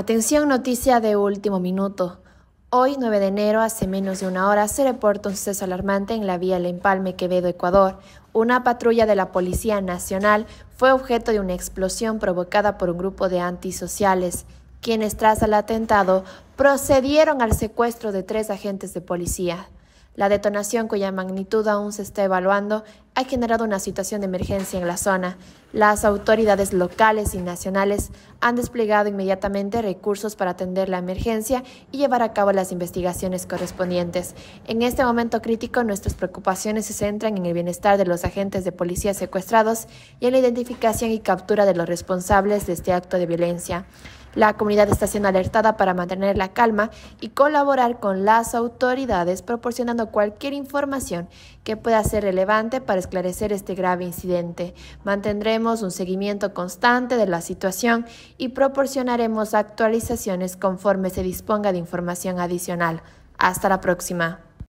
Atención noticia de último minuto. Hoy, 9 de enero, hace menos de una hora, se reporta un suceso alarmante en la vía El Empalme, Quevedo, Ecuador. Una patrulla de la Policía Nacional fue objeto de una explosión provocada por un grupo de antisociales, quienes tras el atentado procedieron al secuestro de tres agentes de policía. La detonación, cuya magnitud aún se está evaluando, ha generado una situación de emergencia en la zona. Las autoridades locales y nacionales han desplegado inmediatamente recursos para atender la emergencia y llevar a cabo las investigaciones correspondientes. En este momento crítico, nuestras preocupaciones se centran en el bienestar de los agentes de policía secuestrados y en la identificación y captura de los responsables de este acto de violencia. La comunidad está siendo alertada para mantener la calma y colaborar con las autoridades proporcionando cualquier información que pueda ser relevante para esclarecer este grave incidente. Mantendremos un seguimiento constante de la situación y proporcionaremos actualizaciones conforme se disponga de información adicional. Hasta la próxima.